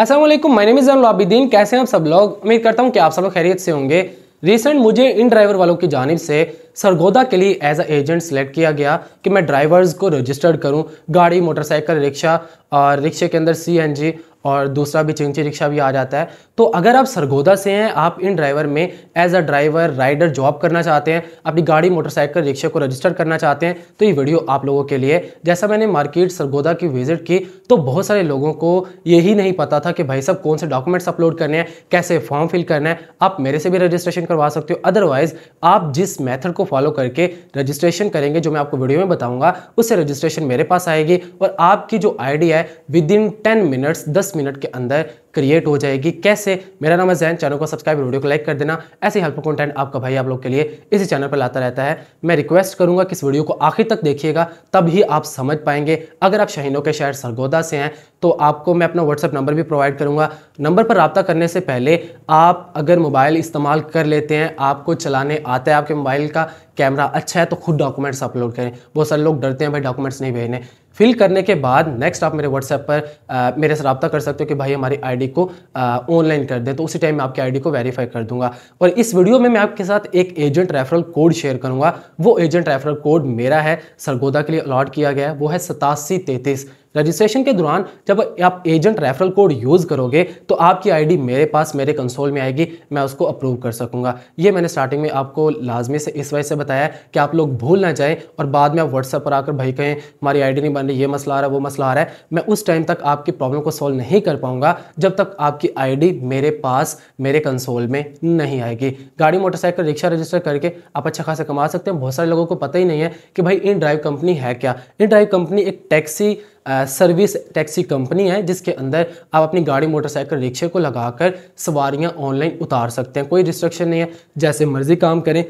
असलम मैंने मिज़ कैसे हैं आप सब लोग उम्मीद करता हूँ कि आप सब लोग खैरियत से होंगे रिसेंट मुझे इन ड्राइवर वालों की जानब से सरगोदा के लिए एज अ एजेंट सेलेक्ट किया गया कि मैं ड्राइवर्स को रजिस्टर्ड करूं गाड़ी मोटरसाइकिल रिक्शा और रिक्शे के अंदर सी एन जी और दूसरा भी चिंची रिक्शा भी आ जाता है तो अगर आप सरगोदा से हैं आप इन ड्राइवर में as a driver rider job करना चाहते हैं अपनी गाड़ी मोटरसाइकिल रिक्शे को रजिस्टर करना चाहते हैं तो ये वीडियो आप लोगों के लिए जैसा मैंने मार्केट सरगोदा की विजिट की तो बहुत सारे लोगों को यही नहीं पता था कि भाई साहब कौन से डॉक्यूमेंट्स अपलोड करने हैं कैसे फॉर्म फिल करना है आप मेरे से भी रजिस्ट्रेशन करवा सकते हो अदरवाइज आप जिस मैथड को फॉलो करके रजिस्ट्रेशन करेंगे जो मैं आपको वीडियो में बताऊँगा उससे रजिस्ट्रेशन मेरे पास आएगी और आपकी जो आई है विद इन टेन मिनट्स दस दस मिनट के अंदर क्रिएट हो जाएगी कैसे मेरा नाम है जैन चैनल को सब्सक्राइब वीडियो को लाइक कर देना ऐसे हेल्पफुल कंटेंट आपका भाई आप लोग के लिए इसी चैनल पर लाता रहता है मैं रिक्वेस्ट करूंगा कि इस वीडियो को आखिर तक देखिएगा तब ही आप समझ पाएंगे अगर आप शहीनों के शहर सरगोदा से हैं तो आपको मैं अपना व्हाट्सअप नंबर भी प्रोवाइड करूँगा नंबर पर रबता करने से पहले आप अगर मोबाइल इस्तेमाल कर लेते हैं आपको चलाने आता है आपके मोबाइल का कैमरा अच्छा है तो खुद डॉक्यूमेंट्स अपलोड करें बहुत सारे लोग डरते हैं भाई डॉक्यूमेंट्स नहीं भेजने फिल करने के बाद नेक्स्ट आप मेरे व्हाट्सएप पर आ, मेरे से रबा कर सकते हो कि भाई हमारी आईडी को ऑनलाइन कर दें तो उसी टाइम मैं आपकी आईडी को वेरीफाई कर दूंगा और इस वीडियो में मैं आपके साथ एक एजेंट रेफरल कोड शेयर करूंगा वो एजेंट रेफरल कोड मेरा है सरगोदा के लिए अलॉट किया गया है वो है सतासी रजिस्ट्रेशन के दौरान जब आप एजेंट रेफरल कोड यूज़ करोगे तो आपकी आईडी मेरे पास मेरे कंसोल में आएगी मैं उसको अप्रूव कर सकूंगा ये मैंने स्टार्टिंग में आपको लाजमी से इस वजह से बताया कि आप लोग भूल ना जाएं और बाद में आप व्हाट्सएप पर आकर भाई कहें हमारी आईडी नहीं बन रही ये मसला आ रहा है वो मसला आ रहा है मैं उस टाइम तक आपकी प्रॉब्लम को सॉल्व नहीं कर पाऊंगा जब तक आपकी आई मेरे पास मेरे कंसोल में नहीं आएगी गाड़ी मोटरसाइकिल रिक्शा रजिस्टर करके आप अच्छा खासा कमा सकते हैं बहुत सारे लोगों को पता ही नहीं है कि भाई इन ड्राइव कंपनी है क्या इन ड्राइव कंपनी एक टैक्सी सर्विस टैक्सी कंपनी है जिसके अंदर आप अपनी गाड़ी मोटरसाइकिल रिक्शे को लगाकर सवारियां ऑनलाइन उतार सकते हैं कोई रिस्ट्रिक्शन नहीं है जैसे मर्जी काम करें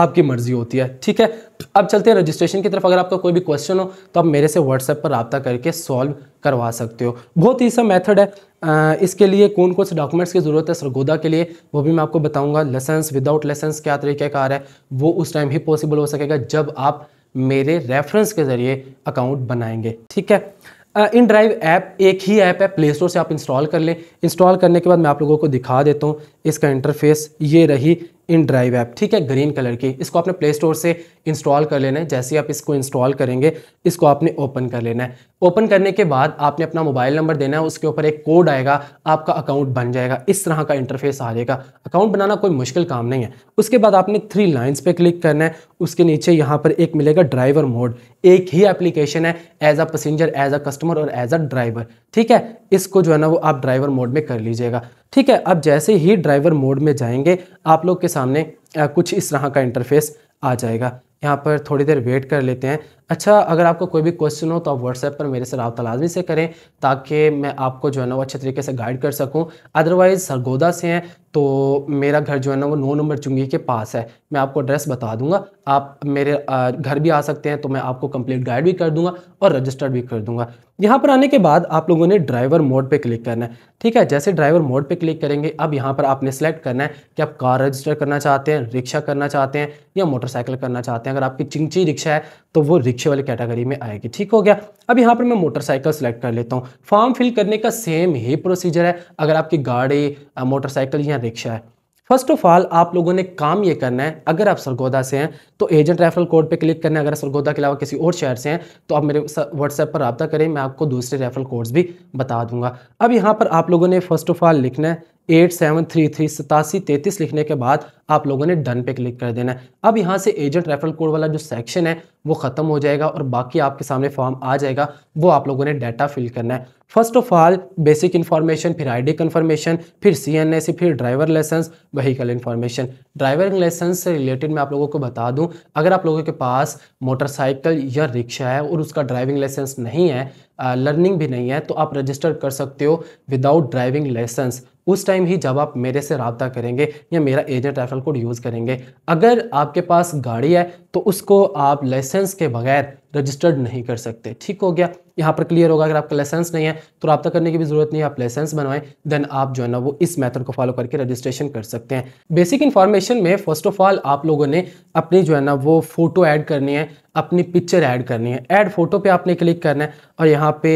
आपकी मर्जी होती है ठीक है अब चलते हैं रजिस्ट्रेशन की तरफ अगर आपका कोई भी क्वेश्चन हो तो आप मेरे से व्हाट्सएप पर रबता करके सॉल्व करवा सकते हो बहुत ही सा मेथड है आ, इसके लिए कौन कौन से डॉक्यूमेंट्स की ज़रूरत है सरगोदा के लिए वो भी मैं आपको बताऊंगा लाइसेंस विदाउट लाइसेंस क्या तरीक़ाकार है वो उस टाइम ही पॉसिबल हो सकेगा जब आप मेरे रेफरेंस के ज़रिए अकाउंट बनाएंगे ठीक है इन ड्राइव ऐप एक ही ऐप है प्ले स्टोर से आप इंस्टॉल कर लें इंस्टॉल करने के बाद मैं आप लोगों को दिखा देता हूँ इसका इंटरफेस ये रही इन ड्राइव ऐप ठीक है ग्रीन कलर की इसको आपने प्ले स्टोर से इंस्टॉल कर लेना है जैसे आप इसको इंस्टॉल करेंगे इसको आपने ओपन कर लेना है ओपन करने के बाद आपने अपना मोबाइल नंबर देना है उसके ऊपर एक कोड आएगा आपका अकाउंट बन जाएगा इस तरह का इंटरफेस आ जाएगा अकाउंट बनाना कोई मुश्किल काम नहीं है उसके बाद आपने थ्री लाइन्स पे क्लिक करना है उसके नीचे यहाँ पर एक मिलेगा ड्राइवर मोड एक ही एप्लीकेशन है as a passenger as a customer और एज अ ड्राइवर ठीक है इसको जो है ना वो आप ड्राइवर मोड में कर लीजिएगा ठीक है अब जैसे ही ड्राइवर मोड में जाएंगे आप लोग के सामने कुछ इस तरह का इंटरफेस आ जाएगा यहाँ पर थोड़ी देर वेट कर लेते हैं अच्छा अगर आपको कोई भी क्वेश्चन हो तो आप व्हाट्सएप पर मेरे से रबता लाजमी से करें ताकि मैं आपको जो है ना वो अच्छे तरीके से गाइड कर सकूँ अदरवाइज़ सरगोदा से हैं तो मेरा घर जो है ना वो नौ नंबर चुंगी के पास है मैं आपको एड्रेस बता दूंगा आप मेरे घर भी आ सकते हैं तो मैं आपको कंप्लीट गाइड भी कर दूंगा और रजिस्टर्ड भी कर दूंगा यहाँ पर आने के बाद आप लोगों ने ड्राइवर मोड पे क्लिक करना है ठीक है जैसे ड्राइवर मोड पे क्लिक करेंगे अब यहाँ पर आपने सेलेक्ट करना है कि आप कार रजिस्टर करना चाहते हैं रिक्शा करना चाहते हैं या मोटरसाइकिल करना चाहते हैं अगर आपकी चिंची रिक्शा है तो वो रिक्शे वाली कैटेगरी में आएगी ठीक हो गया अब यहाँ पर मैं मोटरसाइकिल सेलेक्ट कर लेता हूँ फॉर्म फिल करने का सेम ही प्रोसीजर है अगर आपकी गाड़ी मोटरसाइकिल या रिक्शा है फर्स्ट ऑफ ऑल आप लोगों ने काम ये करना है अगर आप सरगोदा से हैं तो एजेंट रेफरल कोड पे क्लिक करना है अगर सरगोदा के अलावा किसी और शहर से हैं तो आप मेरे व्हाट्सएप पर रबा करें मैं आपको दूसरे रेफरल कोड्स भी बता दूंगा अब यहाँ पर आप लोगों ने फर्स्ट ऑफ ऑल लिखना है एट सेवन थ्री थ्री सतासी तैतीस लिखने के बाद आप लोगों ने डन पे क्लिक कर देना है अब यहाँ से एजेंट रेफरल कोड वाला जो सेक्शन है वो ख़त्म हो जाएगा और बाकी आपके सामने फॉर्म आ जाएगा वो आप लोगों ने डाटा फिल करना है first of all basic information फिर आईडी कंफर्मेशन फिर सी एन एस फिर driver licence vehicle information driver licence से रिलेटेड मैं आप लोगों को बता दूं अगर आप लोगों के पास मोटरसाइकिल या रिक्शा है और उसका ड्राइविंग लाइसेंस नहीं है लर्निंग भी नहीं है तो आप रजिस्टर कर सकते हो विदाउट ड्राइविंग लाइसेंस उस टाइम ही जब आप मेरे से रबता करेंगे या मेरा एजेंट रेफरल कोड यूज़ करेंगे अगर आपके पास गाड़ी है तो उसको आप लाइसेंस के बगैर रजिस्टर्ड नहीं कर सकते ठीक हो गया यहाँ पर क्लियर होगा अगर आपका लाइसेंस नहीं है तो रबता करने की भी ज़रूरत नहीं है आप लाइसेंस बनवाएं देन आप जो है ना वो इस मेथड को फॉलो करके रजिस्ट्रेशन कर सकते हैं बेसिक इन्फॉर्मेशन में फर्स्ट ऑफ ऑल आप लोगों ने अपनी जो है ना वो फ़ोटो ऐड करनी है अपनी पिक्चर ऐड करनी है ऐड फोटो पे आपने क्लिक करना है और यहाँ पे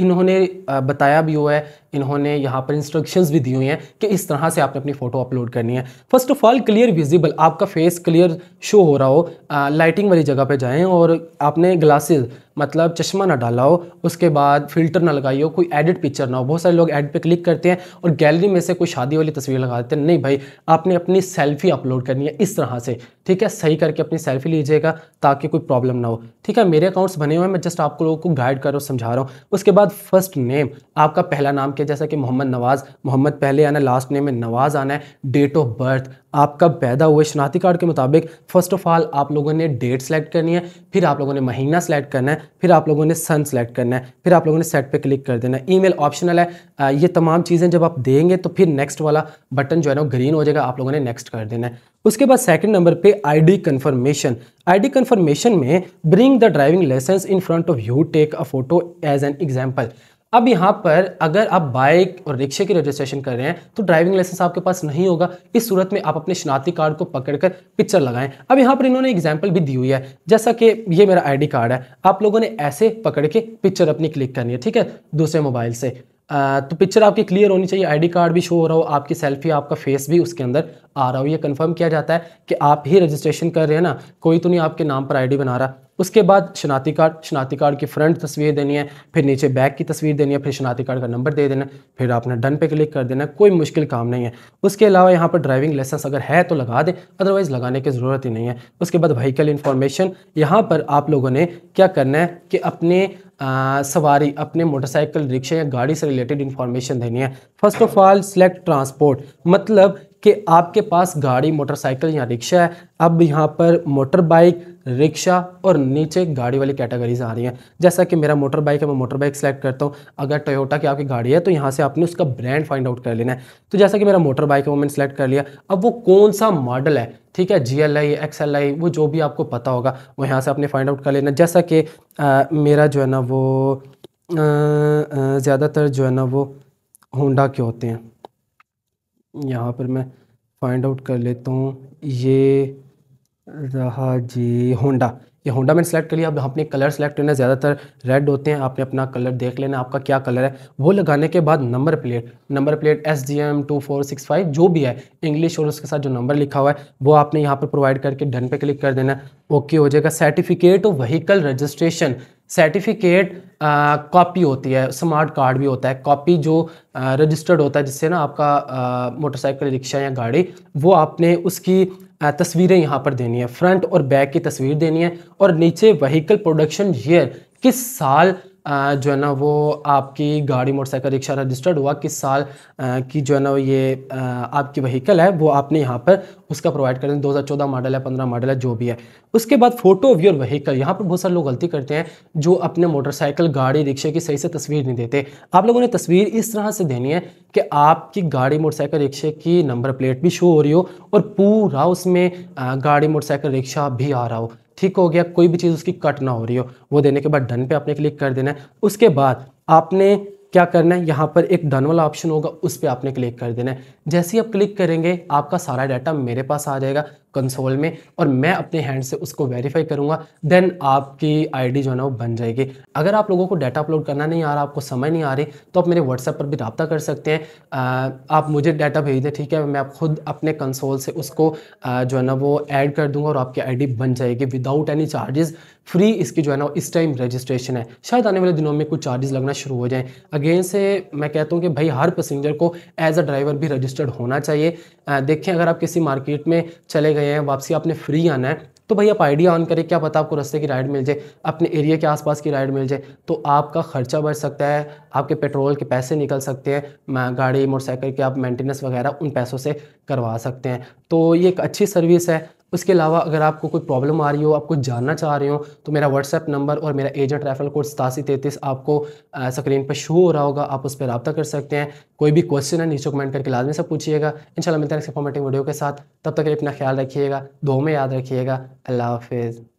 इन्होंने बताया भी हुआ है इन्होंने यहाँ पर इंस्ट्रक्शंस भी दी हुई हैं कि इस तरह से आपने अपनी फ़ोटो अपलोड करनी है first of all clear visible आपका फेस क्लियर शो हो रहा हो आ, लाइटिंग वाली जगह पे जाएं और आपने ग्लासेस मतलब चश्मा ना डाला हो उसके बाद फिल्टर ना लगाई हो कोई एडिट पिक्चर ना हो बहुत सारे लोग एड पे क्लिक करते हैं और गैलरी में से कोई शादी वाली तस्वीर लगा देते हैं नहीं भाई आपने अपनी सेल्फी अपलोड करनी है इस तरह से ठीक है सही करके अपनी सेल्फी लीजिएगा ताकि कोई प्रॉब्लम ना हो ठीक है मेरे अकाउंट्स बने हुए हैं मैं जस्ट आपको लोगों को गाइड कर रहा हूँ समझा रहा हूँ उसके बाद फर्स्ट नेम आपका पहला नाम के जैसा कि मोहम्मद नवाज़ मोहम्मद पहले आना लास्ट नेम में नवाज़ आना है डेट ऑफ बर्थ आप कब पैदा हुए शनाती कार्ड के मुताबिक फर्स्ट ऑफ ऑल आप लोगों ने डेट सेलेक्ट करनी है फिर आप लोगों ने महीना सेलेक्ट करना है फिर आप लोगों ने सन सेलेक्ट करना है फिर आप लोगों ने सेट पे क्लिक कर देना है ईमेल ऑप्शनल है ये तमाम चीज़ें जब आप देंगे तो फिर नेक्स्ट वाला बटन जो है ना ग्रीन हो जाएगा आप लोगों ने नेक्स्ट कर देना है उसके बाद सेकंड नंबर पे आईडी कंफर्मेशन आईडी कंफर्मेशन में bring the driving licence in front of you take a photo as an example अब यहाँ पर अगर आप बाइक और रिक्शे की रजिस्ट्रेशन कर रहे हैं तो ड्राइविंग लाइसेंस आपके पास नहीं होगा इस सूरत में आप अपने शिनाती कार्ड को पकड़कर पिक्चर लगाएं अब यहाँ पर इन्होंने एग्जाम्पल भी दी हुई है जैसा कि ये मेरा आईडी कार्ड है आप लोगों ने ऐसे पकड़ के पिक्चर अपनी क्लिक करनी है ठीक है दूसरे मोबाइल से तो पिक्चर आपकी क्लियर होनी चाहिए आईडी कार्ड भी शो हो रहा हो आपकी सेल्फी आपका फेस भी उसके अंदर आ रहा हो यह कंफर्म किया जाता है कि आप ही रजिस्ट्रेशन कर रहे हैं ना कोई तो नहीं आपके नाम पर आईडी बना रहा उसके बाद शनाती कार्ड शनाती कार्ड की फ्रंट तस्वीर देनी है फिर नीचे बैक की तस्वीर देनी है फिर शनाती कार्ड का नंबर दे देना फिर आपने डन पे क्लिक कर देना कोई मुश्किल काम नहीं है उसके अलावा यहाँ पर ड्राइविंग लाइसेंस अगर है तो लगा दें अदरवाइज़ लगाने की ज़रूरत ही नहीं है उसके बाद व्हीकल इन्फॉर्मेशन यहाँ पर आप लोगों ने क्या करना है कि अपने आ, सवारी अपने मोटरसाइकिल रिक्शा या गाड़ी से रिलेटेड इंफॉर्मेशन देनी है first of all select transport मतलब कि आपके पास गाड़ी मोटरसाइकिल या रिक्शा है अब यहाँ पर मोटर बाइक रिक्शा और नीचे गाड़ी वाली कैटेगरीज आ रही हैं जैसा कि मेरा मोटर बाइक है मैं मोटर बाइक सेलेक्ट करता हूँ अगर टोयोटा की आपकी गाड़ी है तो यहाँ से आपने उसका ब्रांड फाइंड आउट कर लेना है तो जैसा कि मेरा मोटर बाइक है वो मैंने सेलेक्ट कर लिया अब वो कौन सा मॉडल है ठीक है G L I X L I वो जो भी आपको पता होगा वो यहाँ से आपने फाइंड आउट कर लेना जैसा कि मेरा जो है ना वो ज़्यादातर जो है ना वो होंडा के होते हैं यहाँ पर मैं फाइंड आउट कर लेता हूँ ये रहा जी होंडा ये होंडा मैंने सेलेक्ट कर लिया अब आपने कलर सेलेक्ट करना ज़्यादातर रेड होते हैं आपने अपना कलर देख लेना आपका क्या कलर है वो लगाने के बाद number plate number plate S G M two four six five जो भी है इंग्लिश और उसके साथ जो नंबर लिखा हुआ है वो आपने यहाँ पर प्रोवाइड करके डन पे क्लिक कर देना ओके हो जाएगा certificate of vehicle registration certificate copy uh, होती है स्मार्ट कार्ड भी होता है कॉपी जो रजिस्टर्ड uh, होता है जिससे ना आपका मोटरसाइकिल uh, रिक्शा या गाड़ी वो आपने उसकी तस्वीरें यहाँ पर देनी है फ्रंट और बैक की तस्वीर देनी है और नीचे व्हीकल प्रोडक्शन ईयर किस साल जो है ना वो आपकी गाड़ी मोटरसाइकिल रिक्शा रजिस्टर्ड हुआ किस साल की जो है ना ये आपकी वहीकल है वो आपने यहाँ पर उसका प्रोवाइड कर दें दो मॉडल है 15 मॉडल है जो भी है उसके बाद फोटो ऑफ योर वहीकल यहाँ पर बहुत सारे लोग गलती करते हैं जो अपने मोटरसाइकिल गाड़ी रिक्शे की सही से तस्वीर नहीं देते आप लोगों ने तस्वीर इस तरह से देनी है कि आपकी गाड़ी मोटरसाइकिल रिक्शे की नंबर प्लेट भी शो हो रही हो और पूरा उसमें गाड़ी मोटरसाइकिल रिक्शा भी आ रहा हो ठीक हो गया कोई भी चीज़ उसकी कट ना हो रही हो वो देने के बाद डन पे आपने क्लिक कर देना है उसके बाद आपने क्या करना है यहाँ पर एक डन वाला ऑप्शन होगा उस पर आपने क्लिक कर देना है जैसे ही आप क्लिक करेंगे आपका सारा डाटा मेरे पास आ जाएगा कंसोल में और मैं अपने हैंड से उसको वेरीफाई करूंगा देन आपकी आईडी जो है ना वो बन जाएगी अगर आप लोगों को डाटा अपलोड करना नहीं आ रहा आपको समझ नहीं आ रही तो आप मेरे व्हाट्सएप पर भी रबता कर सकते हैं आ, आप मुझे डाटा भेज दें ठीक है मैं आप खुद अपने कंसोल से उसको आ, जो है ना वो ऐड कर दूँगा और आपकी आई बन जाएगी विदाउट एनी चार्जेस फ्री इसकी जो है ना इस टाइम रजिस्ट्रेशन है शायद आने वाले दिनों में कुछ चार्जेस लगना शुरू हो जाए अगेन से मैं कहता हूँ कि भाई हर पैसेंजर को एज अ ड्राइवर भी रजिस्टर्ड होना चाहिए देखें अगर आप किसी मार्केट में चले गए हैं वापसी आपने फ्री आना है तो भाई आप आइडिया ऑन करें क्या पता आपको रस्ते की राइड मिल जाए अपने एरिया के आसपास की राइड मिल जाए तो आपका खर्चा बढ़ सकता है आपके पेट्रोल के पैसे निकल सकते हैं गाड़ी मोटरसाइकिल के आप मेंटेनेंस वगैरह उन पैसों से करवा सकते हैं तो ये एक अच्छी सर्विस है उसके अलावा अगर आपको कोई प्रॉब्लम आ रही हो आप कुछ जानना चाह रहे हो तो मेरा व्हाट्सएप नंबर और मेरा एजेंट रेफरल कोड सतासी तैतीस आपको स्क्रीन पर शो हो रहा होगा आप उस पर रबा कर सकते हैं कोई भी क्वेश्चन है नीचे कमेंट करके लाजमी से पूछिएगा इन मिलते हैं फॉर्मेटिंग वीडियो के साथ तब तक अपना ख्याल रखिएगा दो में याद रखिएगा अल्लाह हाफिज़